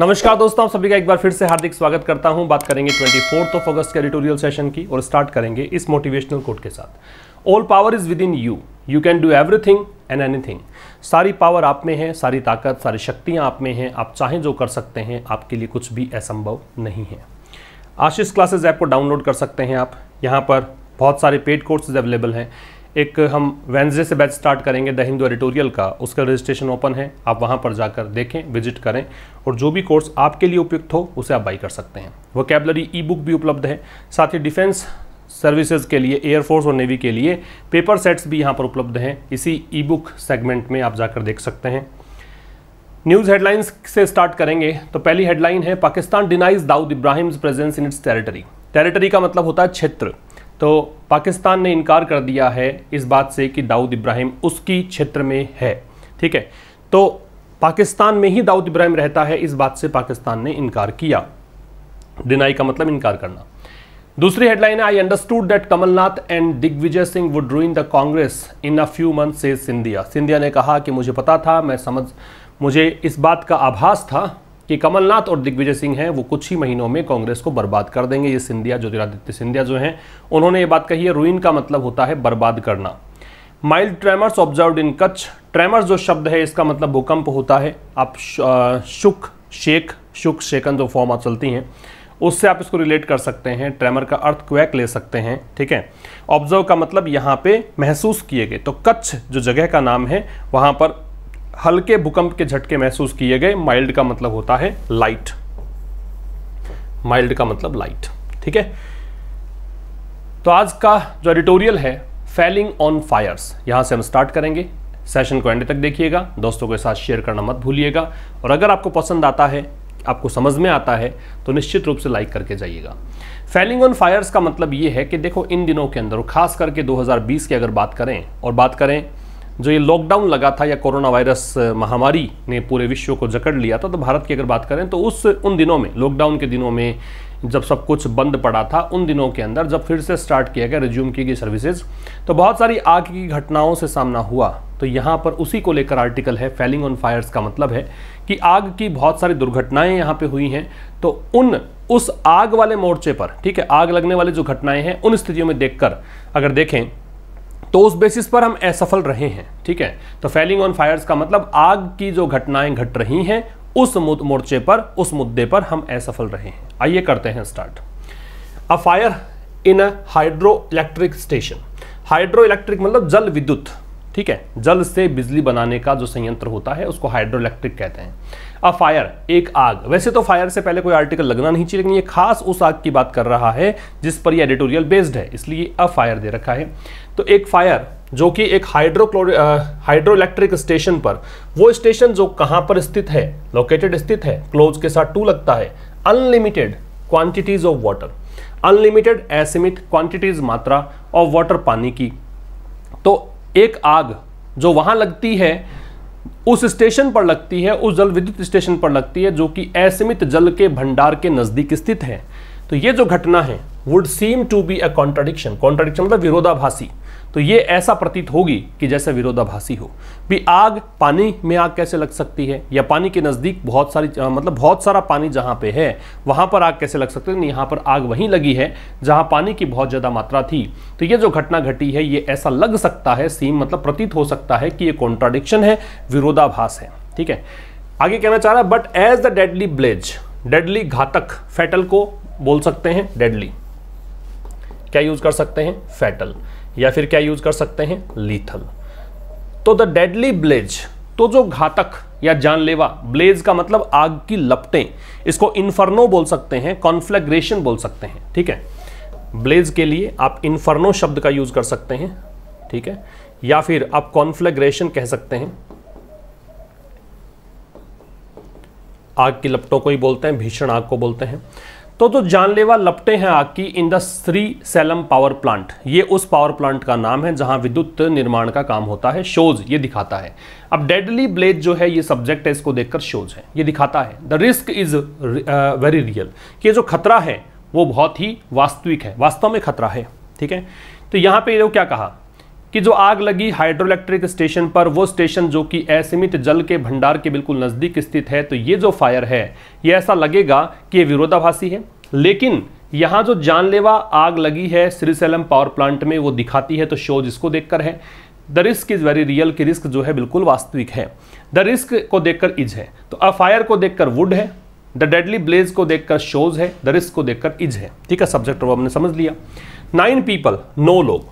नमस्कार दोस्तों आप सभी का एक बार फिर से हार्दिक स्वागत करता हूं बात करेंगे ट्वेंटी फोर्थ ऑफ अगस्त के एडिटोरियल सेशन की और स्टार्ट करेंगे इस मोटिवेशनल कोट के साथ all power is within you you can do everything and anything सारी पावर आप में है सारी ताकत सारी शक्तियां आप में हैं आप चाहें जो कर सकते हैं आपके लिए कुछ भी असंभव नहीं है आशीष क्लासेज ऐप को डाउनलोड कर सकते हैं आप यहाँ पर बहुत सारे पेड कोर्सेज अवेलेबल हैं एक हम वेंसडे से बैच स्टार्ट करेंगे द हिंदू एडिटोरियल का उसका रजिस्ट्रेशन ओपन है आप वहाँ पर जाकर देखें विजिट करें और जो भी कोर्स आपके लिए उपयुक्त हो उसे आप बाई कर सकते हैं वो कैबलरी ई बुक भी उपलब्ध है साथ ही डिफेंस सर्विसेज के लिए एयरफोर्स और नेवी के लिए पेपर सेट्स भी यहाँ पर उपलब्ध हैं इसी ई बुक सेगमेंट में आप जाकर देख सकते हैं न्यूज़ हेडलाइंस से स्टार्ट करेंगे तो पहली हेडलाइन है Pakistan denies Dawood Ibrahim's presence in its territory territory का मतलब होता है क्षेत्र तो पाकिस्तान ने इनकार कर दिया है इस बात से कि दाऊद इब्राहिम उसकी क्षेत्र में है ठीक है तो पाकिस्तान में ही दाऊद इब्राहिम रहता है इस बात से पाकिस्तान ने इनकार किया डिनाई का मतलब इनकार करना दूसरी हेडलाइन है I understood that Kamal Nath and Digvijaya Singh would ruin the Congress in a few month से सिंधिया सिंधिया ने कहा कि मुझे पता था मैं समझ मुझे इस बात का आभास था कि कमलनाथ और दिग्विजय सिंह हैं वो कुछ ही महीनों में कांग्रेस को बर्बाद कर देंगे ये सिंधिया ज्योतिरादित्य सिंधिया जो हैं उन्होंने ये बात कही है रूइन का मतलब होता है बर्बाद करना mild tremors observe in Kutch tremors जो शब्द है इसका मतलब भूकंप होता है आप शुक शेख शुक शेकन जो फॉर्म आप चलती हैं उससे आप इसको रिलेट कर सकते हैं ट्रेमर का अर्थ क्वैक ले सकते हैं ठीक है ऑब्जर्व का मतलब यहाँ पे महसूस किए गए तो कच्छ जो जगह का नाम है वहाँ पर हल्के भूकंप के झटके महसूस किए गए माइल्ड का मतलब होता है लाइट माइल्ड का मतलब लाइट ठीक है तो आज का जो एडिटोरियल है फेलिंग ऑन फायर्स यहां से हम स्टार्ट करेंगे सेशन को एंड तक देखिएगा दोस्तों के साथ शेयर करना मत भूलिएगा और अगर आपको पसंद आता है आपको समझ में आता है तो निश्चित रूप से लाइक करके जाइएगा फेलिंग ऑन फायर्स का मतलब ये है कि देखो इन दिनों के अंदर खास करके 2020 की अगर बात करें और बात करें जो ये लॉकडाउन लगा था या कोरोना वायरस महामारी ने पूरे विश्व को जकड़ लिया था तो भारत की अगर बात करें तो उस उन दिनों में लॉकडाउन के दिनों में जब सब कुछ बंद पड़ा था उन दिनों के अंदर जब फिर से स्टार्ट किया गया रिज्यूम की गई सर्विसेज तो बहुत सारी आग की घटनाओं से सामना हुआ तो यहाँ पर उसी को लेकर आर्टिकल है फेलिंग ऑन फायर्स का मतलब है कि आग की बहुत सारी दुर्घटनाएं यहाँ पे हुई हैं तो उन उस आग वाले मोर्चे पर ठीक है आग लगने वाली जो घटनाएं हैं उन स्थितियों में देखकर अगर देखें तो उस बेसिस पर हम असफल रहे हैं ठीक है तो फेलिंग ऑन फायर्स का मतलब आग की जो घटनाएं घट रही हैं उस मोर्चे पर उस मुद्दे पर हम असफल रहे हैं आइए करते हैं start a fire in a hydroelectric station hydroelectric मतलब जल विद्युत ठीक है जल से बिजली बनाने का जो संयंत्र होता है उसको हाइड्रो इलेक्ट्रिक कहते हैं अ फायर एक आग वैसे तो फायर से पहले कोई आर्टिकल लगना नहीं चाहिए लेकिन ये खास उस आग की बात कर रहा है जिस पर यह एडिटोरियल बेस्ड है इसलिए अ फायर दे रखा है तो एक फायर जो कि एक हाइड्रोक्लोर हाइड्रो इलेक्ट्रिक स्टेशन पर वो स्टेशन जो कहाँ पर स्थित है लोकेटेड स्थित है क्लोज के साथ टू लगता है unlimited quantities of water unlimited एसिमिट क्वांटिटीज मात्रा ऑफ वाटर पानी की तो एक आग जो वहां लगती है उस स्टेशन पर लगती है उस जल विद्युत स्टेशन पर लगती है जो कि असीमित जल के भंडार के नज़दीक स्थित है तो ये जो घटना है would seem to be a contradiction contradiction मतलब विरोधाभासी तो ये ऐसा प्रतीत होगी कि जैसे विरोधाभासी हो भी आग पानी में आग कैसे लग सकती है या पानी के नज़दीक बहुत सारी मतलब बहुत सारा पानी जहाँ पे है वहाँ पर आग कैसे लग सकती है यहाँ पर आग वहीं लगी है जहाँ पानी की बहुत ज़्यादा मात्रा थी तो ये जो घटना घटी है ये ऐसा लग सकता है सीम मतलब प्रतीत हो सकता है कि ये कॉन्ट्राडिक्शन है विरोधाभास है ठीक है आगे कहना चाह रहा है but as the deadly blaze deadly घातक फैटल को बोल सकते हैं डेडली क्या यूज कर सकते हैं फैटल या फिर क्या यूज कर सकते हैं लीथल तो द डेडली ब्लेज तो जो घातक या जानलेवा ब्लेज का मतलब आग की लपटें इसको इन्फर्नो बोल सकते हैं कॉन्फ्लेग्रेशन बोल सकते हैं ठीक है ब्लेज के लिए आप इन्फर्नो शब्द का यूज कर सकते हैं ठीक है या फिर आप कॉन्फ्लेग्रेशन कह सकते हैं आग की लपटों को ही बोलते हैं भीषण आग को बोलते हैं तो तो जानलेवा लपटे हैं आग की in the Srisailam power plant ये उस पावर प्लांट का नाम है जहां विद्युत निर्माण का काम होता है शोज ये दिखाता है अब डेडली ब्लेज जो है ये सब्जेक्ट है इसको देखकर शोज है ये दिखाता है the risk is very real कि जो खतरा है वो बहुत ही वास्तविक है वास्तव में खतरा है ठीक है तो यहां पर क्या कहा कि जो आग लगी हाइड्रो इलेक्ट्रिक स्टेशन पर वो स्टेशन जो कि असीमित जल के भंडार के बिल्कुल नज़दीक स्थित है तो ये जो फायर है ये ऐसा लगेगा कि ये विरोधाभासी है लेकिन यहाँ जो जानलेवा आग लगी है श्रीसैलम पावर प्लांट में वो दिखाती है तो शोज इसको देखकर है the risk is very real कि रिस्क जो है बिल्कुल वास्तविक है द रिस्क को देखकर इज है तो अ फायर को देखकर वुड है द डेडली ब्लेज को देखकर शोज है द रिस्क को देखकर इज है ठीक है सब्जेक्ट वो हमने समझ लिया नाइन पीपल नो लोग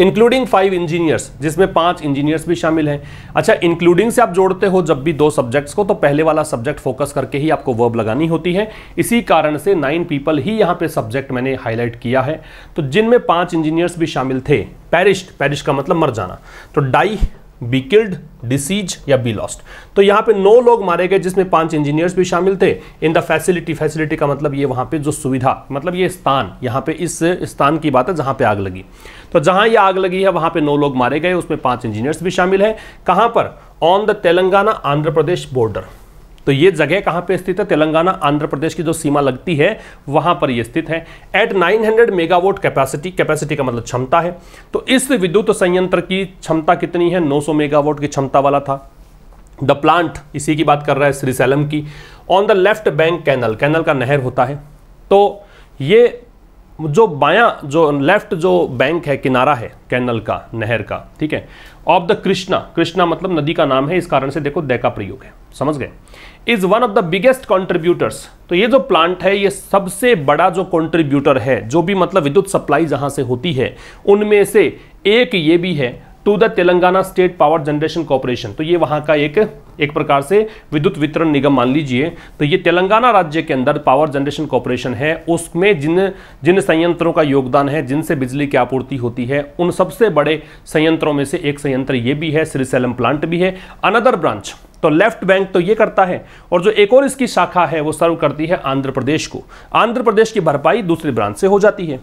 इंक्लूडिंग फाइव इंजीनियर्स जिसमें पांच इंजीनियर्स भी शामिल हैं अच्छा इंक्लूडिंग से आप जोड़ते हो जब भी दो सब्जेक्ट्स को तो पहले वाला सब्जेक्ट फोकस करके ही आपको वर्ब लगानी होती है इसी कारण से नाइन पीपल ही यहाँ पे सब्जेक्ट मैंने हाईलाइट किया है तो जिनमें पांच इंजीनियर्स भी शामिल थे पेरिस्ट पैरिश का मतलब मर जाना तो डाई बी किल्ड डिसीज या बी लॉस्ट तो यहां पे नौ लोग मारे गए जिसमें पांच इंजीनियर्स भी शामिल थे इन द फैसिलिटी फैसिलिटी का मतलब ये वहां पे जो सुविधा मतलब ये स्थान यहां पे इस स्थान की बात है जहां पे आग लगी तो जहां ये आग लगी है वहां पे नौ लोग मारे गए उसमें पांच इंजीनियर्स भी शामिल है कहां पर on the Telangana Andhra Pradesh border तो ये जगह कहां पे स्थित है तेलंगाना आंध्र प्रदेश की जो सीमा लगती है वहां पर ये स्थित है एट 900 मेगावाट कैपेसिटी कैपेसिटी का मतलब क्षमता है तो इस विद्युत संयंत्र की क्षमता कितनी है 900 मेगावाट की क्षमता वाला था द प्लांट इसी की बात कर रहा है श्रीसैलम की on the left bank canal canal का नहर होता है तो ये जो बाया जो लेफ्ट जो बैंक है किनारा है कैनल का नहर का ठीक है ऑफ द कृष्णा कृष्णा मतलब नदी का नाम है इस कारण से देखो दे का प्रयोग है समझ गए is one of the biggest contributors तो ये जो प्लांट है ये सबसे बड़ा जो कॉन्ट्रीब्यूटर है जो भी मतलब विद्युत सप्लाई जहां से होती है उनमें से एक ये भी है to the Telangana state power generation corporation तो ये वहां का एक एक प्रकार से विद्युत वितरण निगम मान लीजिए तो ये तेलंगाना राज्य के अंदर पावर जनरेशन कॉरपोरेशन है उसमें जिन जिन संयंत्रों का योगदान है जिनसे बिजली की आपूर्ति होती है उन सबसे बड़े संयंत्रों में से एक संयंत्र ये भी है श्रीसेलम प्लांट भी है अनदर ब्रांच तो लेफ्ट बैंक तो ये करता है और जो एक और इसकी शाखा है वो सर्व करती है आंध्र प्रदेश को आंध्र प्रदेश की भरपाई दूसरी ब्रांच से हो जाती है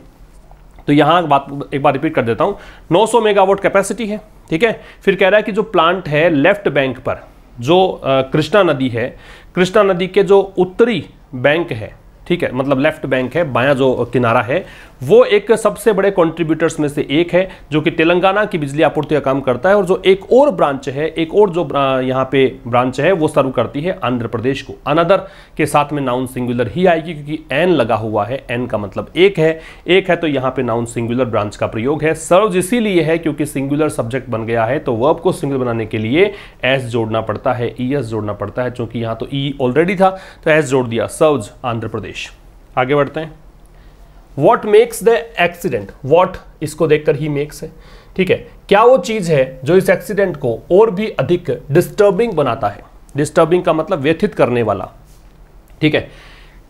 तो यहाँ बात एक बार रिपीट कर देता हूँ 900 मेगावाट कैपेसिटी है ठीक है फिर कह रहा है कि जो प्लांट है लेफ्ट बैंक पर जो कृष्णा नदी है कृष्णा नदी के जो उत्तरी बैंक है ठीक है मतलब लेफ्ट बैंक है बाया जो किनारा है वो एक सबसे बड़े कॉन्ट्रीब्यूटर्स में से एक है जो कि तेलंगाना की बिजली आपूर्ति का काम करता है और जो एक और ब्रांच है एक और जो यहाँ पे ब्रांच है वो सर्व करती है आंध्र प्रदेश को अनदर के साथ में नाउन सिंगुलर ही आएगी क्योंकि एन लगा हुआ है एन का मतलब एक है एक है तो यहाँ पे नाउन सिंगुलर ब्रांच का प्रयोग है सर्व इसीलिए है क्योंकि सिंगुलर सब्जेक्ट बन गया है तो वर्ब को सिंगुलर बनाने के लिए एस जोड़ना पड़ता है ई e एस जोड़ना पड़ता है चूंकि यहाँ तो ई e ऑलरेडी था तो एस जोड़ दिया सर्व आंध्र प्रदेश आगे बढ़ते हैं what makes the accident what इसको देखकर ही मेक्स है ठीक है क्या वो चीज़ है जो इस एक्सीडेंट को और भी अधिक डिस्टर्बिंग बनाता है डिस्टर्बिंग का मतलब व्यथित करने वाला ठीक है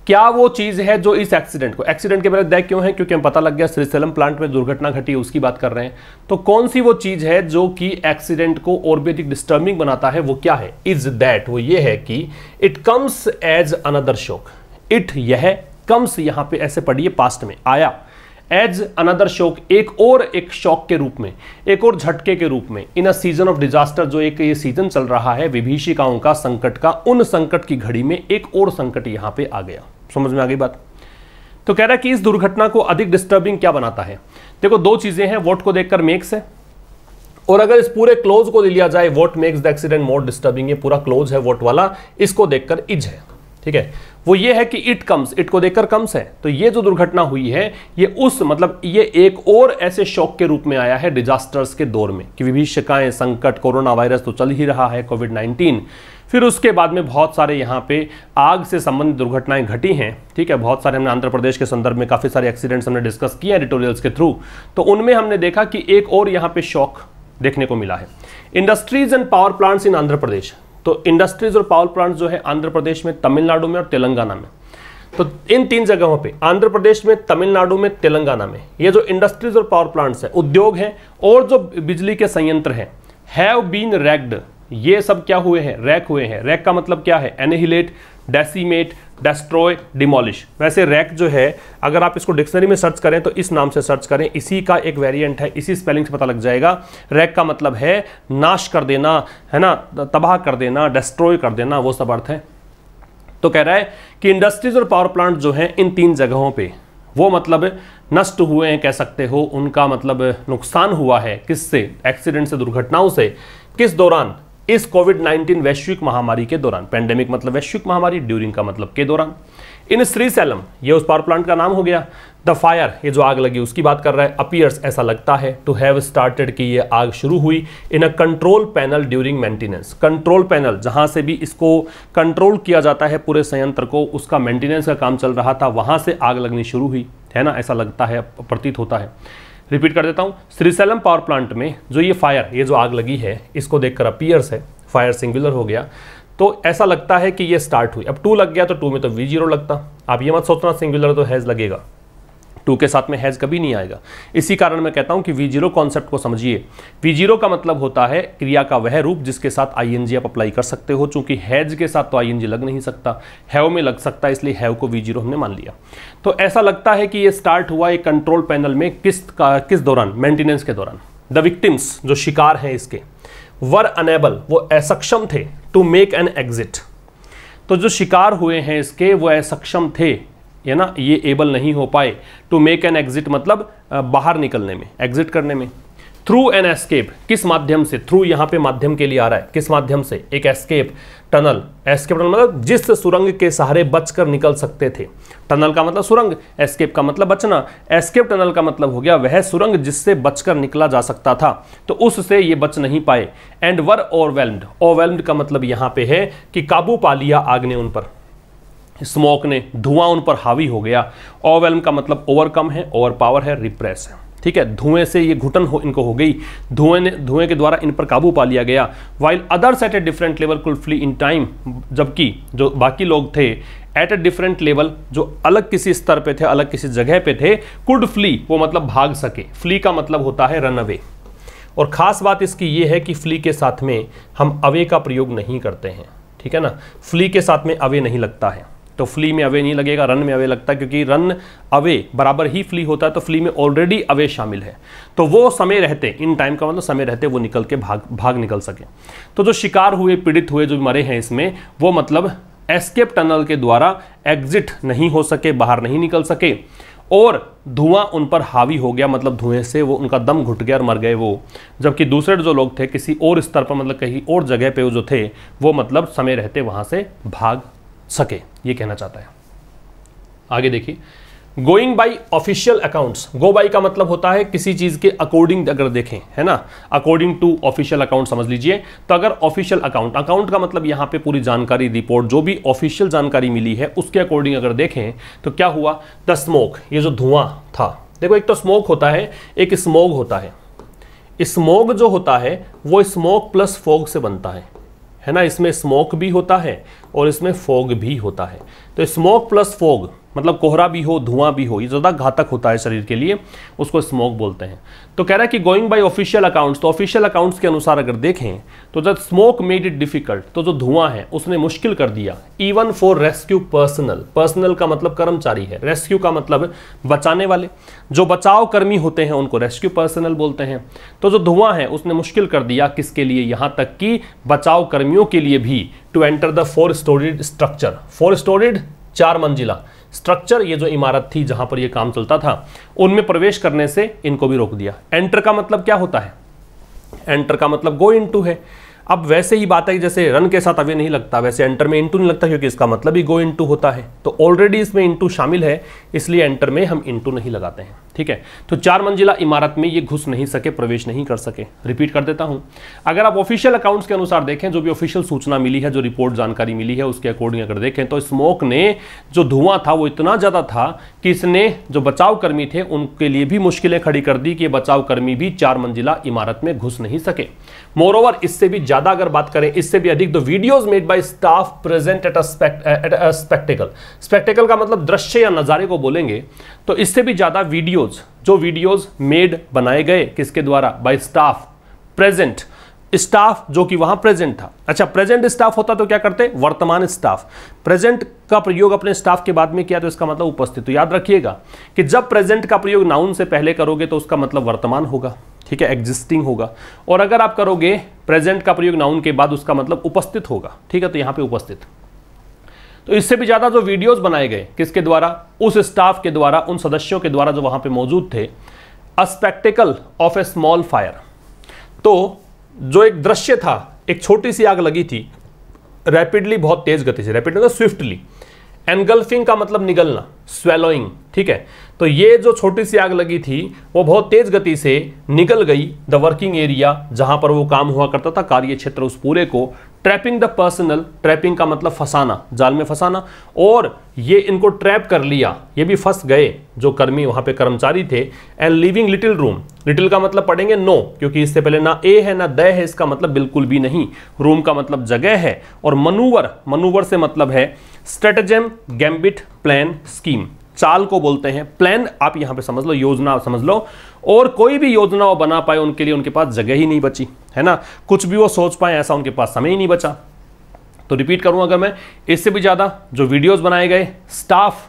क्या वो चीज़ है जो इस एक्सीडेंट को एक्सीडेंट के बारे में क्यों है क्योंकि हम पता लग गया श्रीसेलम प्लांट में दुर्घटना घटी उसकी बात कर रहे हैं तो कौन सी वो चीज़ है जो कि एक्सीडेंट को और भी अधिक डिस्टर्बिंग बनाता है वो क्या है इज दैट वो ये है कि it comes as another shock it यह कम्स यहां पे ऐसे पढ़िए पास्ट में आया एज अनदर शोक एक और एक शौक के रूप में एक और झटके के रूप में in a season of disaster जो एक ये सीजन चल रहा है विभीषिकाओं का संकट का उन संकट की घड़ी में एक और संकट यहां पे आ गया समझ में आ गई बात तो कह रहा है कि इस दुर्घटना को अधिक डिस्टर्बिंग क्या बनाता है देखो दो चीजें हैं वोट को देखकर मेक्स है और अगर इस पूरे क्लोज को ले लिया जाए what makes the accident more disturbing ये पूरा क्लोज है वोट वाला इसको देखकर इज है ठीक है वो ये है कि इट कम्स इट को देखकर कम्स है तो ये जो दुर्घटना हुई है ये उस मतलब ये एक और ऐसे शौक के रूप में आया है डिजास्टर्स के दौर में कि विभीषिकाएं संकट कोरोना वायरस तो चल ही रहा है कोविड नाइन्टीन फिर उसके बाद में बहुत सारे यहाँ पे आग से संबंधित दुर्घटनाएं घटी हैं ठीक है बहुत सारे हमने आंध्र प्रदेश के संदर्भ में काफ़ी सारे एक्सीडेंट्स हमने डिस्कस किए हैं एडिटोरियल्स के थ्रू तो उनमें हमने देखा कि एक और यहाँ पे शौक देखने को मिला है industries and power plants in Andhra Pradesh तो इंडस्ट्रीज और पावर प्लांट जो है आंध्र प्रदेश में तमिलनाडु में और तेलंगाना में तो इन तीन जगहों पे आंध्र प्रदेश में तमिलनाडु में तेलंगाना में ये जो इंडस्ट्रीज और पावर प्लांट्स है उद्योग हैं और जो बिजली के संयंत्र हैं हैव बीन रेग्ड ये सब क्या हुए हैं रैक हुए हैं रैक का मतलब क्या है एनिहिलेट डेसीमेट डेस्ट्रॉय डिमोलिश वैसे रैक जो है अगर आप इसको डिक्शनरी में सर्च करें तो इस नाम से सर्च करें इसी का एक वेरिएंट है इसी स्पेलिंग से पता लग जाएगा रैक का मतलब है नाश कर देना है ना तबाह कर देना डेस्ट्रॉय कर देना वो सब अर्थ है तो कह रहा है कि इंडस्ट्रीज और पावर प्लांट जो हैं इन तीन जगहों पर वो मतलब नष्ट हुए हैं कह सकते हो उनका मतलब नुकसान हुआ है किससे एक्सीडेंट से दुर्घटनाओं से किस दौरान इस कोविड 19 वैश्विक महामारी के दौरान पेंडेमिक मतलब वैश्विक महामारी ड्यूरिंग का मतलब के दौरान इन श्री सैलम यह उस पावर प्लांट का नाम हो गया द फायर ये जो आग लगी उसकी बात कर रहा है अपियर्स ऐसा लगता है टू हैव स्टार्टेड कि ये आग शुरू हुई in a control panel during maintenance control panel जहां से भी इसको कंट्रोल किया जाता है पूरे संयंत्र को उसका मेंटेनेंस का काम चल रहा था वहां से आग लगनी शुरू हुई है ना ऐसा लगता है प्रतीत होता है रिपीट कर देता हूँ श्रीसैलम पावर प्लांट में जो ये फायर ये जो आग लगी है इसको देखकर अपीयर्स है फायर सिंगुलर हो गया तो ऐसा लगता है कि ये स्टार्ट हुई अब टू लग गया तो टू में तो वी जीरो लगता आप ये मत सोचना सिंगुलर तो हैज़ लगेगा टू के साथ में हैज़ कभी नहीं आएगा इसी कारण मैं कहता हूं कि वी जीरो कॉन्सेप्ट को समझिए वी जीरो का मतलब होता है क्रिया का वह रूप जिसके साथ आई आप अप्लाई कर सकते हो चूंकि हैज के साथ तो आई लग नहीं सकता हैव में लग सकता है इसलिए हैव को वी जीरो हमने मान लिया तो ऐसा लगता है कि ये स्टार्ट हुआ एक कंट्रोल पैनल में किस का किस दौरान मेंटेनेंस के दौरान द विक्टिम्स जो शिकार हैं इसके वर अनेबल वो असक्षम थे टू मेक एन एग्जिट तो जो शिकार हुए हैं इसके वो असक्षम थे है ना ये एबल नहीं हो पाए टू मेक एन एग्जिट मतलब बाहर निकलने में एग्जिट करने में थ्रू एन एस्केप किस माध्यम से थ्रू यहाँ पे माध्यम के लिए आ रहा है किस माध्यम से एक एस्केप टनल एस्केप टनल मतलब जिस सुरंग के सहारे बचकर निकल सकते थे टनल का मतलब सुरंग एस्केप का मतलब बचना एस्केप टनल का मतलब हो गया वह सुरंग जिससे बचकर निकला जा सकता था तो उससे ये बच नहीं पाए एंड वर ओवरवेल्म्ड ओवरवेल्म्ड का मतलब यहाँ पे है कि काबू पा लिया आग ने उन पर स्मोक ने धुआं उन पर हावी हो गया ओवेलम का मतलब ओवरकम है ओवर पावर है रिप्रेस है ठीक है धुएं से ये घुटन हो इनको हो गई धुएं ने धुएं के द्वारा इन पर काबू पा लिया गया while others at a different level could flee in time जबकि जो बाकी लोग थे एट ए डिफरेंट लेवल जो अलग किसी स्तर पे थे अलग किसी जगह पे थे कुड फ्ली वो मतलब भाग सके फ्ली का मतलब होता है रन अवे और ख़ास बात इसकी ये है कि फ्ली के साथ में हम अवे का प्रयोग नहीं करते हैं ठीक है ना फ्ली के साथ में अवे नहीं लगता है तो फ्ली में अवे नहीं लगेगा रन में अवे लगता क्योंकि रन अवे बराबर ही फ्ली होता है तो फ्ली में ऑलरेडी अवे शामिल है तो वो समय रहते इन टाइम का मतलब समय रहते वो निकल के भाग भाग निकल सके तो जो शिकार हुए पीड़ित हुए जो मरे हैं इसमें वो मतलब एस्केप टनल के द्वारा एग्जिट नहीं हो सके बाहर नहीं निकल सके और धुआं उन पर हावी हो गया मतलब धुएं से वो उनका दम घुट गया और मर गए वो जबकि दूसरे जो लोग थे किसी और स्तर पर मतलब कहीं और जगह पे वो जो थे वो मतलब समय रहते वहां से भाग सके ये कहना चाहता है आगे देखिए going by official accounts go by का मतलब होता है किसी चीज के अकॉर्डिंग अगर देखें है ना अकॉर्डिंग टू ऑफिशियल अकाउंट समझ लीजिए तो अगर ऑफिशियल अकाउंट अकाउंट का मतलब यहां पे पूरी जानकारी रिपोर्ट जो भी ऑफिशियल जानकारी मिली है उसके अकॉर्डिंग अगर देखें तो क्या हुआ द स्मोक ये जो धुआं था देखो एक तो स्मोक होता है एक स्मोग होता है स्मोग जो होता है वो स्मोक प्लस फोग से बनता है है ना इसमें स्मोक भी होता है और इसमें फोग भी होता है तो स्मोक प्लस फोग मतलब कोहरा भी हो धुआं भी हो ये ज़्यादा घातक होता है शरीर के लिए उसको स्मोक बोलते हैं तो कह रहा है कि गोइंग बाय ऑफिशियल अकाउंट्स तो ऑफिशियल अकाउंट्स के अनुसार अगर देखें तो जब स्मोक मेड इट डिफिकल्ट तो जो धुआं है उसने मुश्किल कर दिया even for rescue personnel personnel का मतलब कर्मचारी है रेस्क्यू का मतलब बचाने वाले जो बचाव कर्मी होते हैं उनको रेस्क्यू पर्सनल बोलते हैं तो जो धुआं है उसने मुश्किल कर दिया किसके लिए यहाँ तक कि बचाव कर्मियों के लिए भी to enter the four storeyed structure four storeyed चार मंजिला स्ट्रक्चर ये जो इमारत थी जहां पर ये काम चलता था उनमें प्रवेश करने से इनको भी रोक दिया एंटर का मतलब क्या होता है एंटर का मतलब गो इन है अब वैसे ही बात है जैसे रन के साथ अभी नहीं लगता वैसे एंटर में इंटू नहीं लगता क्योंकि इसका मतलब ही गो इंटू होता है तो ऑलरेडी इसमें इंटू शामिल है इसलिए एंटर में हम इंटू नहीं लगाते हैं ठीक है तो चार मंजिला इमारत में ये घुस नहीं सके प्रवेश नहीं कर सके रिपीट कर देता हूं अगर आप ऑफिशियल अकाउंट्स के अनुसार देखें जो भी ऑफिशियल सूचना मिली है जो रिपोर्ट जानकारी मिली है उसके अकॉर्डिंग अगर देखें तो स्मोक ने जो धुआं था वो इतना ज़्यादा था कि इसने जो बचाव कर्मी थे उनके लिए भी मुश्किलें खड़ी कर दी कि बचाव कर्मी भी चार मंजिला इमारत में घुस नहीं सके मोर ओवर इससे भी ज़्यादा अगर बात करें इससे भी अधिक the videos made by staff present at spectacle spectacle का मतलब दृश्य या नज़ारे को बोलेंगे तो इससे भी ज़्यादा वीडियो वीडियोज जो वीडियोज मेड बनाए गए किसके द्वारा बाय स्टाफ प्रेजेंट स्टाफ जो कि वहां प्रेजेंट था अच्छा प्रेजेंट स्टाफ होता तो क्या करते वर्तमान स्टाफ प्रेजेंट का प्रयोग अपने स्टाफ के बाद में किया तो इसका मतलब उपस्थित तो याद रखिएगा कि जब प्रेजेंट का प्रयोग नाउन से पहले करोगे तो उसका मतलब वर्तमान होगा ठीक है एग्जिस्टिंग होगा और अगर आप करोगे प्रेजेंट का प्रयोग नाउन के बाद उसका मतलब उपस्थित होगा ठीक है तो यहां पर उपस्थित तो इससे भी ज़्यादा जो वीडियोस बनाए गए किसके द्वारा उस स्टाफ के द्वारा उन सदस्यों के द्वारा जो वहां पे मौजूद थे a spectacle of a small fire तो जो एक दृश्य था एक छोटी सी आग लगी थी रैपिडली बहुत तेज गति से रैपिडली मतलब स्विफ्टली एनगल्फिंग का मतलब निगलना स्वेलोइंग ठीक है तो ये जो छोटी सी आग लगी थी वो बहुत तेज गति से निकल गई द वर्किंग एरिया जहां पर वो काम हुआ करता था कार्य क्षेत्र उस पूरे को ट्रैपिंग द पर्सनल ट्रैपिंग का मतलब फंसाना जाल में फंसाना और ये इनको ट्रैप कर लिया ये भी फंस गए जो कर्मी वहाँ पे कर्मचारी थे and living little room little का मतलब पढ़ेंगे नो क्योंकि इससे पहले ना ए है ना द है इसका मतलब बिल्कुल भी नहीं रूम का मतलब जगह है और मनूवर मनूवर से मतलब है स्ट्रेटजम गैम्बिट प्लान स्कीम चाल को बोलते हैं प्लान आप यहां पे समझ लो योजना समझ लो और कोई भी योजना वो बना पाए उनके लिए उनके पास जगह ही नहीं बची है ना कुछ भी वो सोच पाए ऐसा उनके पास समय ही नहीं बचा तो रिपीट करूँ अगर मैं इससे भी ज़्यादा जो वीडियोज़ बनाए गए स्टाफ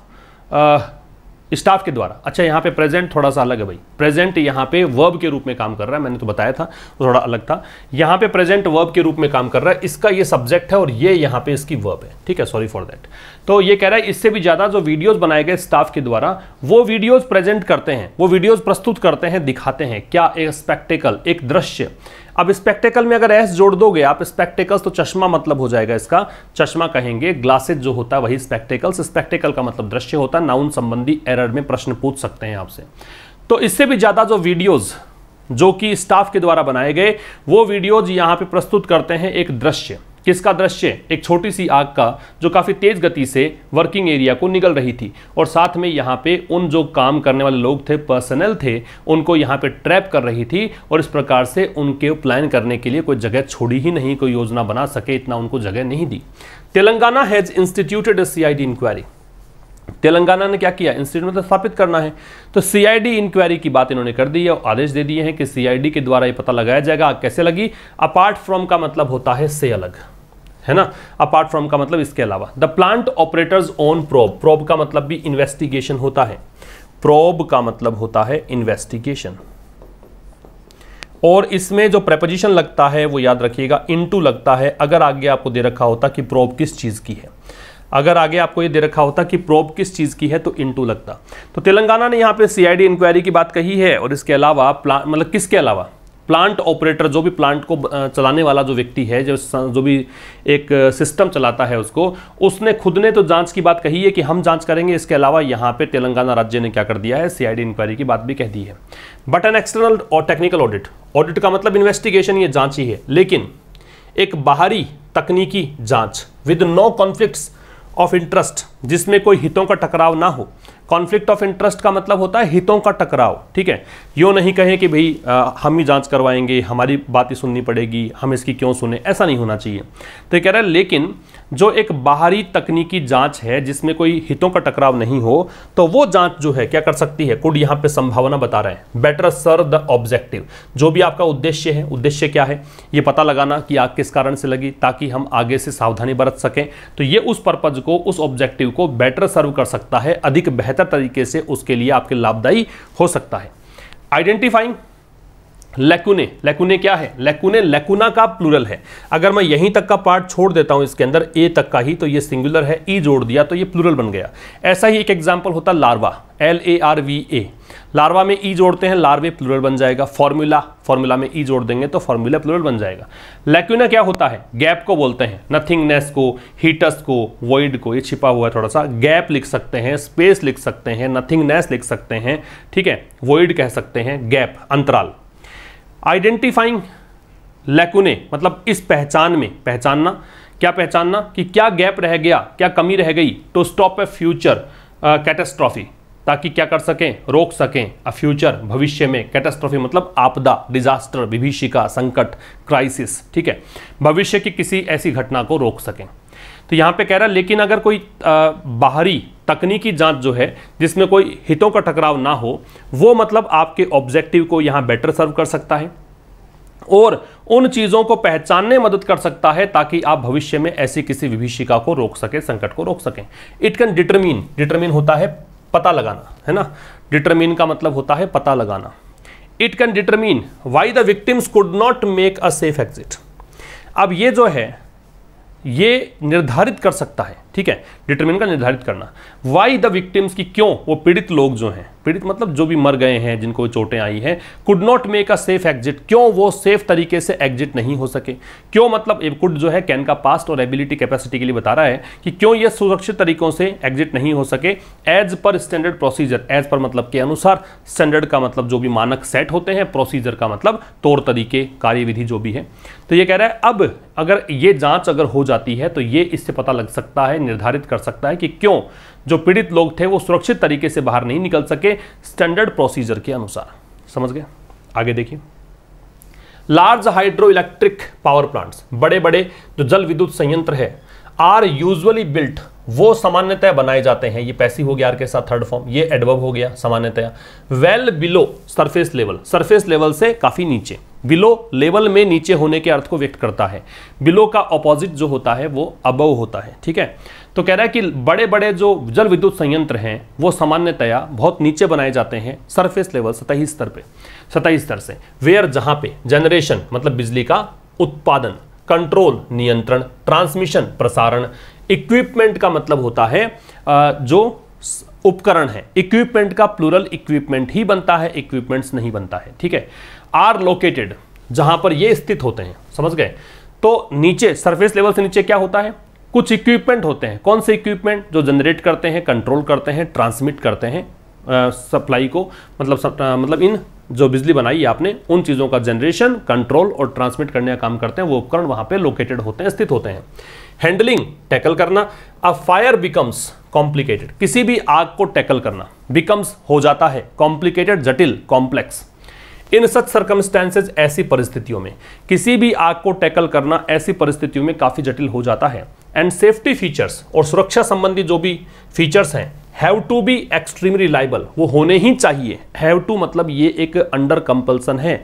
स्टाफ के द्वारा अच्छा यहाँ पे प्रेजेंट थोड़ा सा अलग है भाई प्रेजेंट यहाँ पे वर्ब के रूप में काम कर रहा है मैंने तो बताया था थोड़ा अलग था यहाँ पे प्रेजेंट वर्ब के रूप में काम कर रहा है इसका ये सब्जेक्ट है और ये यहाँ पे इसकी वर्ब है ठीक है सॉरी फॉर दैट तो ये कह रहा है इससे भी ज़्यादा जो वीडियोज़ बनाए गए स्टाफ के द्वारा वो वीडियोज़ प्रेजेंट करते हैं वो वीडियोज़ प्रस्तुत करते हैं दिखाते हैं क्या एक स्पेक्टिकल एक दृश्य अब स्पेक्टेकल में अगर एस जोड़ दोगे आप स्पेक्टेकल्स तो चश्मा मतलब हो जाएगा इसका चश्मा कहेंगे ग्लासेज जो होता है वही स्पेक्टेकल्स स्पेक्टेकल का मतलब दृश्य होता है नाउन संबंधी एरर में प्रश्न पूछ सकते हैं आपसे तो इससे भी ज़्यादा जो वीडियोज़ जो कि स्टाफ के द्वारा बनाए गए वो वीडियोज यहां पर प्रस्तुत करते हैं एक दृश्य किसका दृश्य एक छोटी सी आग का जो काफ़ी तेज़ गति से वर्किंग एरिया को निकल रही थी और साथ में यहाँ पे उन जो काम करने वाले लोग थे पर्सनल थे उनको यहाँ पे ट्रैप कर रही थी और इस प्रकार से उनके प्लान करने के लिए कोई जगह छोड़ी ही नहीं कोई योजना बना सके इतना उनको जगह नहीं दी Telangana has instituted a C inquiry Telangana ने क्या किया इंस्टीट्यूट मतलब तो स्थापित करना है तो सीआईडी इंक्वायरी की बात इन्होंने कर दी है और आदेश दे दिए हैं कि सीआईडी के द्वारा ये पता लगाया जाएगा कैसे लगी अपार्ट फ्रॉम का मतलब होता है से अलग है ना अपार्ट फ्रॉम का मतलब इसके अलावा the plant operators own probe probe का मतलब भी इन्वेस्टिगेशन होता है प्रोब का मतलब होता है इन्वेस्टिगेशन और इसमें जो प्रेपोजिशन लगता है वो याद रखिएगा इनटू लगता है अगर आगे आपको दे रखा होता कि प्रोब किस चीज़ की है अगर आगे आपको ये दे रखा होता कि प्रोब किस चीज़ की है तो इनटू लगता तो तेलंगाना ने यहां पे सीआईडी इंक्वायरी की बात कही है और इसके अलावा मतलब किसके अलावा प्लांट ऑपरेटर जो भी प्लांट को चलाने वाला जो व्यक्ति है जो जो भी एक सिस्टम चलाता है उसको उसने खुद ने तो जांच की बात कही है कि हम जांच करेंगे इसके अलावा यहाँ पे तेलंगाना राज्य ने क्या कर दिया है सीआईडी इंक्वायरी की बात भी कह दी है बट एन एक्सटर्नल और टेक्निकल ऑडिट ऑडिट का मतलब इन्वेस्टिगेशन ये जाँच ही है लेकिन एक बाहरी तकनीकी जाँच with no conflict of interest जिसमें कोई हितों का टकराव ना हो कॉन्फ्लिक्ट ऑफ इंटरेस्ट का मतलब होता है हितों का टकराव ठीक है यो नहीं कहें कि भाई हम ही जांच करवाएंगे हमारी बातें सुननी पड़ेगी हम इसकी क्यों सुने ऐसा नहीं होना चाहिए तो कह रहा है लेकिन जो एक बाहरी तकनीकी जांच है जिसमें कोई हितों का टकराव नहीं हो तो वो जांच जो है क्या कर सकती है कुड यहाँ पे संभावना बता रहे हैं बेटर सर द ऑब्जेक्टिव जो भी आपका उद्देश्य है उद्देश्य क्या है ये पता लगाना कि आग किस कारण से लगी ताकि हम आगे से सावधानी बरत सकें तो ये उस पर्पज को उस ऑब्जेक्टिव को बेटर सर्व कर सकता है अधिक बेहतर बेहतर तरीके से उसके लिए आपके लाभदायी हो सकता है आइडेंटिफाइंग लेकुने लैकुने क्या है लेकुने लैकुना का प्लूरल है अगर मैं यहीं तक का पार्ट छोड़ देता हूं इसके अंदर ए तक का ही तो ये सिंगुलर है ई e जोड़ दिया तो ये प्लूरल बन गया ऐसा ही एक एग्जाम्पल होता larva L A R V A larva में ई e जोड़ते हैं लार्वे प्लूरल बन जाएगा फॉर्मूला फॉर्मूला में ई e जोड़ देंगे तो फॉर्मूला प्लूरल बन जाएगा लैक्यूना क्या होता है गैप को बोलते हैं नथिंगनेस को हीटस को वॉइड को ये छिपा हुआ है थोड़ा सा गैप लिख सकते हैं स्पेस लिख सकते हैं नथिंगनेस लिख सकते हैं ठीक है वॉइड कह सकते हैं गैप अंतराल आइडेंटिफाइंग लैकुने मतलब इस पहचान में पहचानना क्या पहचानना कि क्या गैप रह गया क्या कमी रह गई to stop a future catastrophe ताकि क्या कर सकें रोक सकें अ फ्यूचर भविष्य में कैटेस्ट्रॉफी मतलब आपदा डिजास्टर विभीषिका संकट क्राइसिस ठीक है भविष्य की किसी ऐसी घटना को रोक सकें तो यहाँ पे कह रहा है लेकिन अगर कोई आ, बाहरी तकनीकी जांच जो है जिसमें कोई हितों का टकराव ना हो वो मतलब आपके ऑब्जेक्टिव को यहाँ बेटर सर्व कर सकता है और उन चीज़ों को पहचानने मदद कर सकता है ताकि आप भविष्य में ऐसी किसी विभीषिका को रोक सकें संकट को रोक सकें इट कैन डिटरमिन डिटरमिन होता है पता लगाना है ना डिटरमिन का मतलब होता है पता लगाना it can determine why the victims could not make a safe exit अब ये जो है ये निर्धारित कर सकता है ठीक है डिटरमिन का निर्धारित करना वाई द विक्टिम्स की क्यों वो पीड़ित लोग जो हैं पीड़ित मतलब जो भी मर गए हैं जिनको चोटें आई हैं could not make a safe exit क्यों वो सेफ तरीके से एग्जिट नहीं हो सके क्यों मतलब कुड जो है कैन का पास्ट और एबिलिटी कैपेसिटी के लिए बता रहा है कि क्यों ये सुरक्षित तरीकों से एग्जिट नहीं हो सके as per standard procedure as per मतलब के अनुसार स्टैंडर्ड का मतलब जो भी मानक सेट होते हैं प्रोसीजर का मतलब तौर तरीके कार्यविधि जो भी है तो ये कह रहा है अब अगर ये जांच अगर हो जाती है तो ये इससे पता लग सकता है निर्धारित कर सकता है कि क्यों जो पीड़ित लोग थे वो सुरक्षित तरीके से बाहर नहीं निकल सके स्टैंडर्ड प्रोसीजर के अनुसार समझ गए आगे देखिए large hydro electric power plants बड़े बड़े जो जल विद्युत संयंत्र है आर यूजली बिल्ट वो सामान्यतः बनाए जाते हैं ये पैसिव हो गया आर के साथ थर्ड फॉर्म ये एडवर्ब हो गया सामान्यतया well below surface level surface level से काफी नीचे बिलो लेवल में नीचे होने के अर्थ को व्यक्त करता है बिलो का ऑपोजिट जो होता है वो अबव होता है ठीक है तो कह रहा है कि बड़े बड़े जो जल विद्युत संयंत्र हैं वो सामान्यतया बहुत नीचे बनाए जाते हैं सरफेस लेवल सतही स्तर पे सतही स्तर से वेयर जहां पे जनरेशन मतलब बिजली का उत्पादन कंट्रोल नियंत्रण ट्रांसमिशन प्रसारण इक्विपमेंट का मतलब होता है जो उपकरण है इक्विपमेंट का प्लूरल इक्विपमेंट ही बनता है इक्विपमेंट्स नहीं बनता है ठीक है आर लोकेटेड जहां पर ये स्थित होते हैं समझ गए तो नीचे सरफेस लेवल से नीचे क्या होता है कुछ इक्विपमेंट होते हैं कौन से इक्विपमेंट जो जनरेट करते हैं कंट्रोल करते हैं ट्रांसमिट करते हैं सप्लाई को मतलब सब, आ, मतलब इन जो बिजली बनाई आपने उन चीज़ों का जनरेशन कंट्रोल और ट्रांसमिट करने का काम करते हैं वो उपकरण वहां पे लोकेटेड होते हैं स्थित होते हैं हैंडलिंग टैकल करना अ फायर बिकम्स कॉम्प्लिकेटेड किसी भी आग को टैकल करना बिकम्स हो जाता है कॉम्प्लिकेटेड जटिल कॉम्प्लेक्स इन सच सर्कमस्टेंसेज ऐसी परिस्थितियों में किसी भी आग को टैकल करना ऐसी परिस्थितियों में काफ़ी जटिल हो जाता है एंड सेफ्टी फीचर्स और सुरक्षा संबंधी जो भी फीचर्स हैं have to be extreme reliable वो होने ही चाहिए हैव टू मतलब ये एक अंडर कंपल्सन है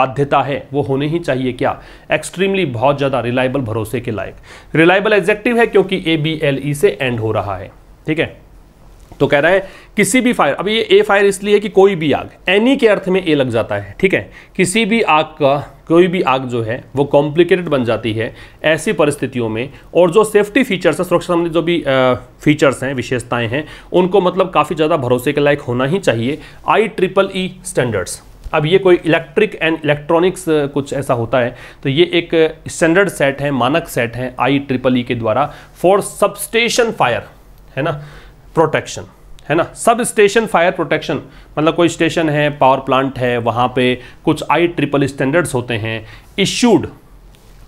बाध्यता है वो होने ही चाहिए क्या एक्सट्रीमली बहुत ज़्यादा रिलायबल भरोसे के लायक रिलायबल एग्जेक्टिव है क्योंकि ए बी एल ई से एंड हो रहा है ठीक है तो कह रहा है किसी भी फायर अब ये ए फायर इसलिए कि कोई भी आग एनी के अर्थ में ए लग जाता है ठीक है किसी भी आग का कोई भी आग जो है वो कॉम्प्लिकेटेड बन जाती है ऐसी परिस्थितियों में और जो सेफ्टी फीचर्स हैं सुरक्षा संबंधित जो भी आ, फीचर्स हैं विशेषताएं हैं उनको मतलब काफ़ी ज़्यादा भरोसे के लायक होना ही चाहिए आई ट्रिपल ई स्टैंडर्ड्स अब ये कोई इलेक्ट्रिक एंड इलेक्ट्रॉनिक्स कुछ ऐसा होता है तो ये एक स्टैंडर्ड सेट है मानक सेट है आई ट्रिपल ई के द्वारा फॉर सबस्टेशन फायर है ना प्रोटेक्शन है ना सब स्टेशन फायर प्रोटेक्शन मतलब कोई स्टेशन है पावर प्लांट है वहाँ पे कुछ आई ट्रिपल स्टैंडर्ड्स होते हैं इश्यूड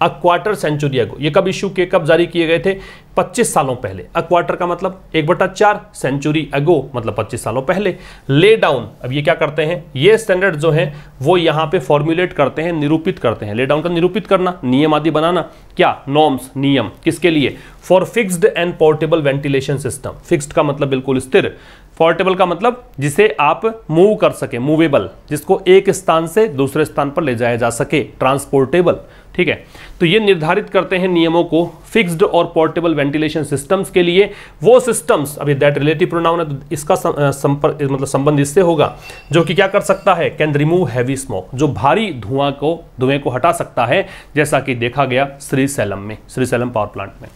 अ क्वार्टर सेंचुरी एगो ये कब इशू किए कब जारी किए गए थे 25 सालों पहले अ क्वार्टर का मतलब एक बटा चार सेंचुरी एगो मतलब 25 सालों पहले ले डाउन अब ये क्या करते हैं ये स्टैंडर्ड जो है वो यहाँ पे फॉर्मुलेट करते हैं निरूपित करते हैं ले डाउन का निरूपित करना नियम आदि बनाना क्या नॉर्म्स नियम किसके लिए for fixed and portable ventilation system fixed का मतलब बिल्कुल स्थिर पोर्टेबल का मतलब जिसे आप मूव कर सके मूवेबल जिसको एक स्थान से दूसरे स्थान पर ले जाया जा सके ट्रांसपोर्टेबल ठीक है तो ये निर्धारित करते हैं नियमों को फिक्स्ड और पोर्टेबल वेंटिलेशन सिस्टम्स के लिए वो सिस्टम्स अभी दैट रिलेटिव प्रोनाउन है तो इसका संपर्क मतलब संबंध इससे होगा जो कि क्या कर सकता है कैन रिमूव हैवी स्मोक जो भारी धुआं को धुएं को हटा सकता है जैसा कि देखा गया सैलम में सैलम पावर प्लांट में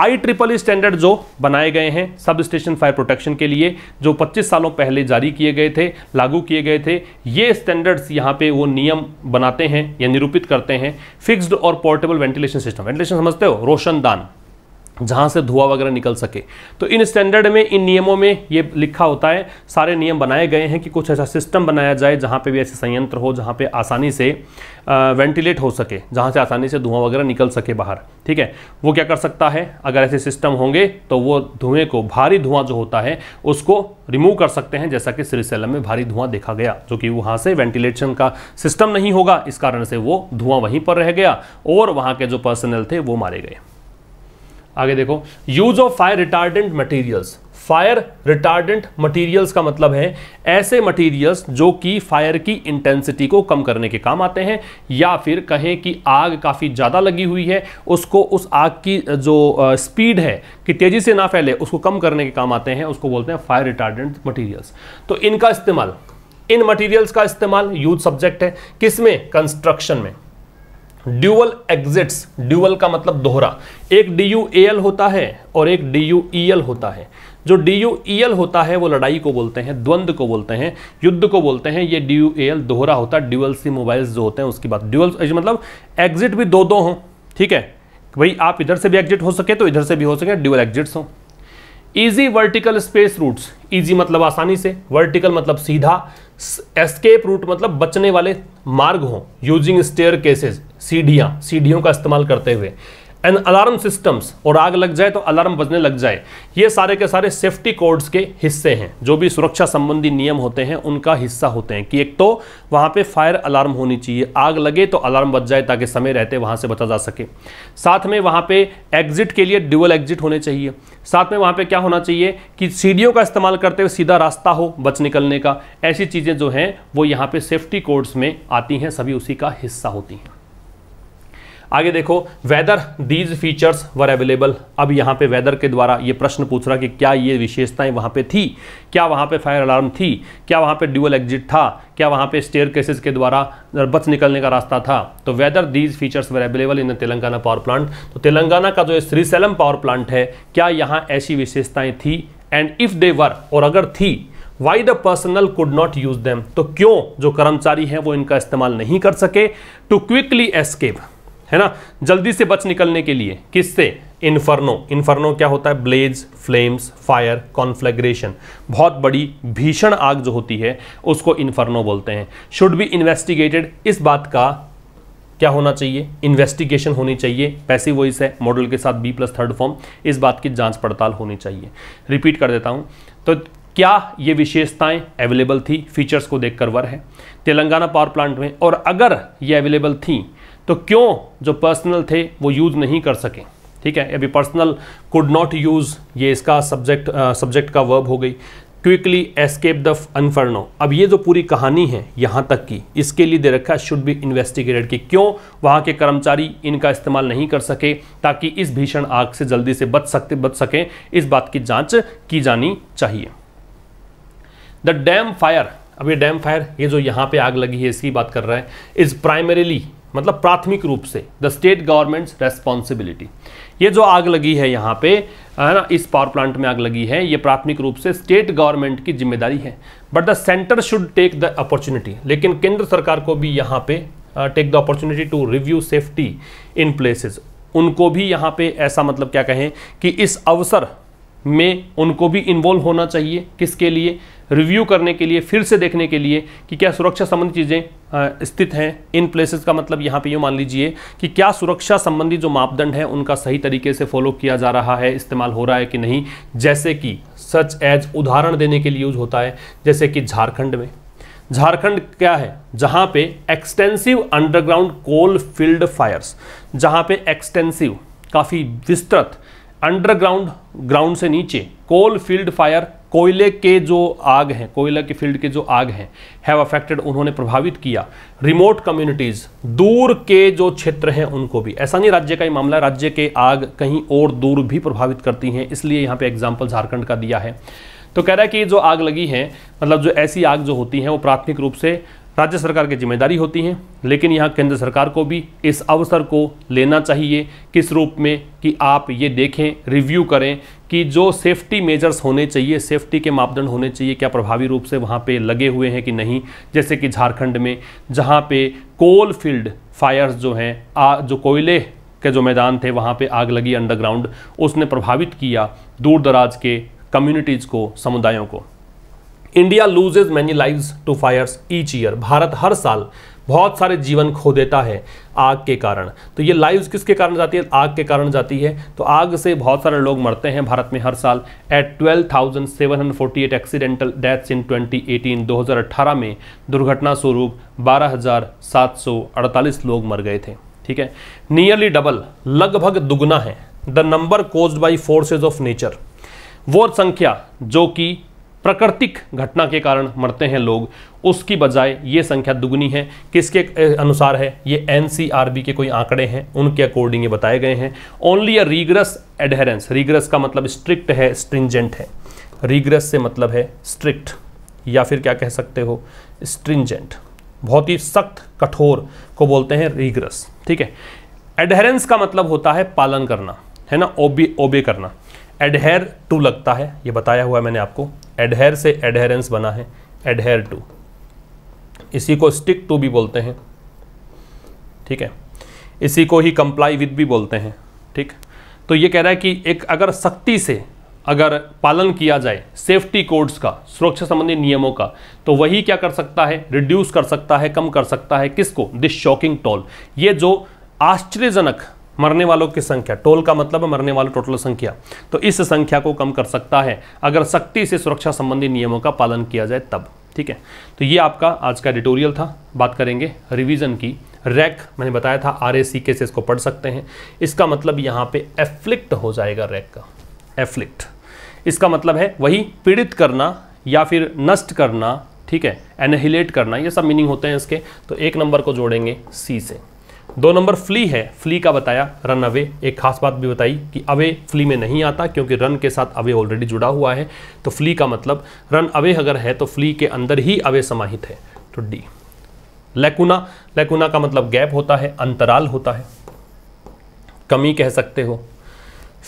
आई ट्रिपल ई स्टैंडर्ड जो बनाए गए हैं सब स्टेशन फायर प्रोटेक्शन के लिए जो 25 सालों पहले जारी किए गए थे लागू किए गए थे ये स्टैंडर्ड्स यहाँ पे वो नियम बनाते हैं या निरूपित करते हैं फिक्स्ड और पोर्टेबल वेंटिलेशन सिस्टम वेंटिलेशन समझते हो रोशनदान जहाँ से धुआं वगैरह निकल सके तो इन स्टैंडर्ड में इन नियमों में ये लिखा होता है सारे नियम बनाए गए हैं कि कुछ ऐसा सिस्टम बनाया जाए जहाँ पे भी ऐसे संयंत्र हो जहाँ पे आसानी से वेंटिलेट हो सके जहाँ से आसानी से धुआं वगैरह निकल सके बाहर ठीक है वो क्या कर सकता है अगर ऐसे सिस्टम होंगे तो वो धुएँ को भारी धुआँ जो होता है उसको रिमूव कर सकते हैं जैसा कि श्रीसैलम में भारी धुआं देखा गया जो कि वहाँ से वेंटिलेशन का सिस्टम नहीं होगा इस कारण से वो धुआँ वहीं पर रह गया और वहाँ के जो पर्सनल थे वो मारे गए आगे देखो use of fire retardant materials fire retardant materials का मतलब है ऐसे मटेरियल्स जो कि फायर की इंटेंसिटी को कम करने के काम आते हैं या फिर कहें कि आग काफ़ी ज़्यादा लगी हुई है उसको उस आग की जो स्पीड है कि तेज़ी से ना फैले उसको कम करने के काम आते हैं उसको बोलते हैं फायर रिटार्डेंट मटीरियल्स तो इनका इस्तेमाल इन मटीरियल्स का इस्तेमाल यूज सब्जेक्ट है किस में कंस्ट्रक्शन में ड्यूअल एग्जिट्स ड्यूअल का मतलब दोहरा एक डी यू ए एल होता है और एक डी यू ई एल होता है जो डी यू ई एल होता है वो लड़ाई को बोलते हैं द्वंद को बोलते हैं युद्ध को बोलते हैं ये डी यू ए एल दोहरा होता है ड्यूअल सी मोबाइल्स जो होते हैं उसकी बात ड्यूअल मतलब एग्जिट भी दो दो हों ठीक है भाई आप इधर से भी एग्जिट हो सके तो इधर से भी हो सके ड्यूअल एग्जिट्स हों easy vertical space routes easy मतलब आसानी से वर्टिकल मतलब सीधा एस्केप रूट मतलब बचने वाले मार्ग हों यूजिंग स्टेयर केसेज सीढ़ियाँ सीढ़ियों का इस्तेमाल करते हुए एंड अलार्म सिस्टम्स और आग लग जाए तो अलार्म बजने लग जाए ये सारे के सारे सेफ्टी कोड्स के हिस्से हैं जो भी सुरक्षा संबंधी नियम होते हैं उनका हिस्सा होते हैं कि एक तो वहाँ पे फायर अलार्म होनी चाहिए आग लगे तो अलार्म बज जाए ताकि समय रहते वहाँ से बचा जा सके साथ में वहाँ पे एग्जिट के लिए ड्यूअल एग्जिट होने चाहिए साथ में वहाँ पर क्या होना चाहिए कि सीढ़ियों का इस्तेमाल करते हुए सीधा रास्ता हो बच निकलने का ऐसी चीज़ें जो हैं वो यहाँ पर सेफ्टी कोड्स में आती हैं सभी उसी का हिस्सा होती हैं आगे देखो whether these features were available अब यहाँ पे वेदर के द्वारा ये प्रश्न पूछ रहा कि क्या ये विशेषताएं वहाँ पे थी क्या वहाँ पे फायर अलार्म थी क्या वहाँ पे ड्यूअल एग्जिट था क्या वहाँ पे स्टेयर केसेस के द्वारा बच निकलने का रास्ता था तो whether these features were available in Telangana power plant तो तेलंगाना का जो श्रीसेलम पावर प्लांट है क्या यहाँ ऐसी विशेषताएँ थी एंड इफ़ दे वर और अगर थी why the personnel could not use them तो क्यों जो कर्मचारी हैं वो इनका इस्तेमाल नहीं कर सके टू क्विकली एस्केप है ना जल्दी से बच निकलने के लिए किससे इन्फर्नो इन्फर्नो क्या होता है ब्लेज फ्लेम्स फायर कॉन्फ्लेग्रेशन बहुत बड़ी भीषण आग जो होती है उसको इन्फर्नो बोलते हैं शुड बी इन्वेस्टिगेटेड इस बात का क्या होना चाहिए इन्वेस्टिगेशन होनी चाहिए पैसिव वॉइस है मॉडल के साथ बी प्लस थर्ड फॉर्म इस बात की जांच पड़ताल होनी चाहिए रिपीट कर देता हूं तो क्या ये विशेषताएं अवेलेबल थी फीचर्स को देखकर वर है तेलंगाना पावर प्लांट में और अगर ये अवेलेबल थी तो क्यों जो पर्सनल थे वो यूज़ नहीं कर सकें ठीक है अभी पर्सनल कुड नॉट यूज़ ये इसका सब्जेक्ट सब्जेक्ट का वर्ब हो गई क्विकली एस्केप द अनफर्नो अब ये जो पूरी कहानी है यहाँ तक की इसके लिए दे रखा शुड बी इन्वेस्टिगेटेड कि क्यों वहाँ के कर्मचारी इनका इस्तेमाल नहीं कर सके ताकि इस भीषण आग से जल्दी से बच सकते बच सकें इस बात की जांच की जानी चाहिए द डैम फायर अब ये डैम फायर ये जो यहाँ पे आग लगी है इसकी बात कर रहा है इज़ प्राइमरीली मतलब प्राथमिक रूप से द स्टेट गवर्नमेंट्स रेस्पॉन्सिबिलिटी ये जो आग लगी है यहाँ पे है ना इस पावर प्लांट में आग लगी है ये प्राथमिक रूप से स्टेट गवर्नमेंट की जिम्मेदारी है but the centre should take the opportunity लेकिन केंद्र सरकार को भी यहाँ पे take the opportunity to review safety in places उनको भी यहाँ पे ऐसा मतलब क्या कहें कि इस अवसर में उनको भी इन्वॉल्व होना चाहिए किसके लिए रिव्यू करने के लिए फिर से देखने के लिए कि क्या सुरक्षा संबंधी चीज़ें स्थित हैं इन प्लेसेस का मतलब यहाँ पे यूँ मान लीजिए कि क्या सुरक्षा संबंधी जो मापदंड हैं उनका सही तरीके से फॉलो किया जा रहा है इस्तेमाल हो रहा है कि नहीं जैसे कि सच एज उदाहरण देने के लिए यूज होता है जैसे कि झारखंड में झारखंड क्या है जहाँ पे extensive underground coal field fires जहाँ पे एक्सटेंसिव काफ़ी विस्तृत अंडरग्राउंड ग्राउंड से नीचे कोल फील्ड फायर कोयले के जो आग हैं कोयला के फील्ड के जो आग हैं हैव अफेक्टेड उन्होंने प्रभावित किया रिमोट कम्युनिटीज़ दूर के जो क्षेत्र हैं उनको भी ऐसा नहीं राज्य का ही मामला राज्य के आग कहीं और दूर भी प्रभावित करती हैं इसलिए यहाँ पे एग्जाम्पल झारखंड का दिया है तो कह रहा है कि जो आग लगी है मतलब जो ऐसी आग जो होती है वो प्राथमिक रूप से राज्य सरकार की जिम्मेदारी होती है लेकिन यहाँ केंद्र सरकार को भी इस अवसर को लेना चाहिए किस रूप में कि आप ये देखें रिव्यू करें कि जो सेफ्टी मेजर्स होने चाहिए सेफ्टी के मापदंड होने चाहिए क्या प्रभावी रूप से वहाँ पे लगे हुए हैं कि नहीं जैसे कि झारखंड में जहाँ पे कोल फील्ड फायर्स जो हैं जो कोयले के जो मैदान थे वहाँ पर आग लगी अंडरग्राउंड उसने प्रभावित किया दूर दराज के कम्युनिटीज़ को समुदायों को India loses many lives to fires each year Bharat हर साल बहुत सारे जीवन खो देता है आग के कारण तो ये लाइव्स किसके कारण जाती है आग के कारण जाती है तो आग से बहुत सारे लोग मरते हैं भारत में हर साल eight twelve thousand seven hundred forty eight accidental deaths in twenty eighteen दो हजार अट्ठारह में दुर्घटना स्वरूप बारह हजार सात सौ अड़तालीस लोग मर गए थे ठीक है नियरली डबल लगभग दुगुना है the number caused by forces of nature वो संख्या जो कि प्राकृतिक घटना के कारण मरते हैं लोग उसकी बजाय ये संख्या दुगनी है किसके अनुसार है ये एन के कोई आंकड़े हैं उनके अकॉर्डिंग ये बताए गए हैं ओनली अ रीग्रस एडहेरेंस रीग्रस का मतलब स्ट्रिक्ट है स्ट्रिंजेंट है रीग्रस से मतलब है स्ट्रिक्ट या फिर क्या कह सकते हो स्ट्रिंजेंट बहुत ही सख्त कठोर को बोलते हैं रीग्रस ठीक है एडहेरेंस का मतलब होता है पालन करना है ना ओबे ओबे करना एडहेर टू लगता है ये बताया हुआ मैंने आपको एडहेर से एडहेरेंस बना है एडहेर टू इसी को स्टिक टू भी बोलते हैं ठीक है इसी को ही कंप्लाई विद भी बोलते हैं ठीक तो ये कह रहा है कि एक अगर सख्ती से अगर पालन किया जाए सेफ्टी कोड्स का सुरक्षा संबंधी नियमों का तो वही क्या कर सकता है रिड्यूस कर सकता है कम कर सकता है किसको दिस शॉकिंग टोल ये जो आश्चर्यजनक मरने वालों की संख्या टोल का मतलब है मरने वालों टोटल संख्या तो इस संख्या को कम कर सकता है अगर सख्ती से सुरक्षा संबंधी नियमों का पालन किया जाए तब ठीक है तो ये आपका आज का एडिटोरियल था बात करेंगे रिविजन की रैक मैंने बताया था आर ए सी के से इसको पढ़ सकते हैं इसका मतलब यहाँ पे एफ्लिक्ट हो जाएगा रैक का एफ्लिक्ट इसका मतलब है वही पीड़ित करना या फिर नष्ट करना ठीक है एनहिलेट करना ये सब मीनिंग होते हैं इसके तो एक नंबर को जोड़ेंगे सी से दो नंबर फ्ली है फ्ली का बताया रन अवे एक खास बात भी बताई कि अवे फ्ली में नहीं आता क्योंकि रन के साथ अवे ऑलरेडी जुड़ा हुआ है तो फ्ली का मतलब रन अवे अगर है तो फ्ली के अंदर ही अवे समाहित है तो डी लैकुना लैकुना का मतलब गैप होता है अंतराल होता है कमी कह सकते हो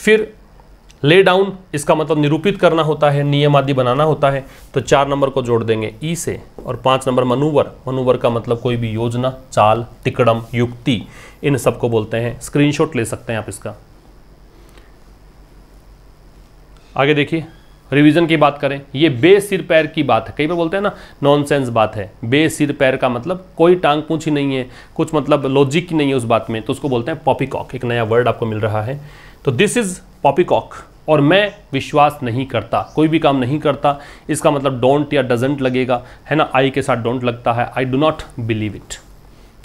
फिर ले डाउन इसका मतलब निरूपित करना होता है नियम आदि बनाना होता है तो चार नंबर को जोड़ देंगे ई से और पांच नंबर मनूवर मनूवर का मतलब कोई भी योजना चाल तिकड़म युक्ति इन सबको बोलते हैं स्क्रीनशॉट ले सकते हैं आप इसका आगे देखिए रिवीजन की बात करें ये बे सिर पैर की बात है कई बार बोलते हैं ना नॉनसेंस बात है बे सिर पैर का मतलब कोई टांग पूछ ही नहीं है कुछ मतलब लॉजिक की नहीं है उस बात में तो उसको बोलते हैं पॉपीकॉक एक नया वर्ड आपको मिल रहा है तो दिस इज पॉपीकॉक और मैं विश्वास नहीं करता कोई भी काम नहीं करता इसका मतलब डोंट या डजेंट लगेगा है ना आई के साथ डोंट लगता है I do not believe it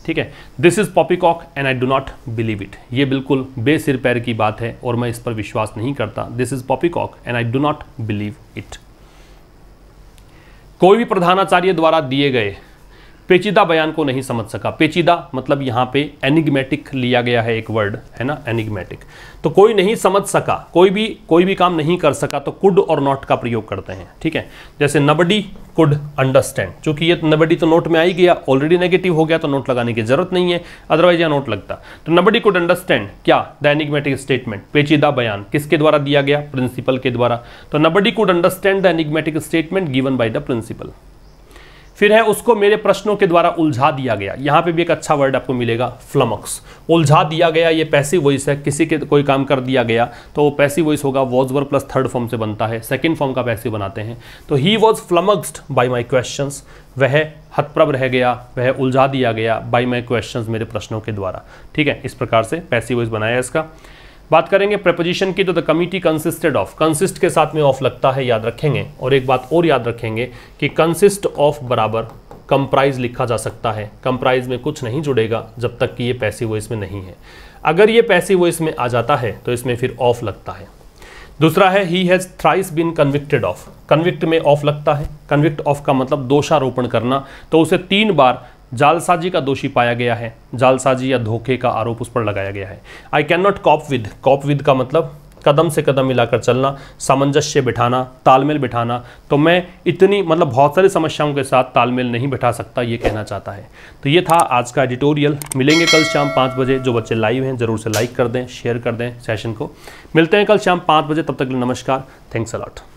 ठीक है this is cock and I do not believe it ये बिल्कुल बेसिर पैर की बात है और मैं इस पर विश्वास नहीं करता this is cock and I do not believe it कोई भी प्रधानाचार्य द्वारा दिए गए पेचीदा बयान को नहीं समझ सका पेचीदा मतलब यहां पे एनिग्मेटिक लिया गया है एक वर्ड है ना एनिग्मेटिक तो कोई नहीं समझ सका कोई भी कोई भी काम नहीं कर सका तो कुड और नॉट का प्रयोग करते हैं ठीक है जैसे नबडी कुड अंडरस्टैंड चूंकि ये नबडी तो नोट में आई गया ऑलरेडी नेगेटिव हो गया तो नोट लगाने की जरूरत नहीं है अदरवाइज यह नोट लगता तो नबडी कुड अंडरस्टैंड क्या द एनिग्मेटिक स्टेटमेंट पेचीदा बयान किसके द्वारा दिया गया प्रिंसिपल के द्वारा तो nobody could understand the enigmatic statement given by the principal फिर है उसको मेरे प्रश्नों के द्वारा उलझा दिया गया यहाँ पे भी एक अच्छा वर्ड आपको मिलेगा फ्लमक्स उलझा दिया गया ये पैसिव वॉइस है किसी के कोई काम कर दिया गया तो वो पैसिव वॉइस होगा was were plus third form से बनता है सेकेंड फॉर्म का पैसिव बनाते हैं तो he was flummoxed by my question वह हतप्रभ रह गया वह उलझा दिया गया बाई माई क्वेश्चन मेरे प्रश्नों के द्वारा ठीक है इस प्रकार से पैसिव वॉइस बनाया इसका बात करेंगे प्रपोजिशन की तो the committee consisted of consist के साथ में ऑफ लगता है याद रखेंगे और एक बात और याद रखेंगे कि कंसिस्ट ऑफ बराबर कंप्राइज लिखा जा सकता है कंप्राइज में कुछ नहीं जुड़ेगा जब तक कि ये पैसे वो इसमें नहीं है अगर ये पैसे वो इसमें आ जाता है तो इसमें फिर ऑफ लगता है दूसरा है he has thrice been convicted of convict में ऑफ लगता है कन्विक्ट ऑफ का मतलब दोषारोपण करना तो उसे तीन बार जालसाजी का दोषी पाया गया है जालसाजी या धोखे का आरोप उस पर लगाया गया है I can not cope with cope with का मतलब कदम से कदम मिलाकर चलना सामंजस्य बिठाना तालमेल बिठाना तो मैं इतनी मतलब बहुत सारी समस्याओं के साथ तालमेल नहीं बिठा सकता ये कहना चाहता है तो ये था आज का एडिटोरियल मिलेंगे कल शाम पाँच बजे जो बच्चे लाइव हैं ज़रूर से लाइक कर दें शेयर कर दें सेशन को मिलते हैं कल शाम पाँच बजे तब तक नमस्कार थैंक्स अलॉट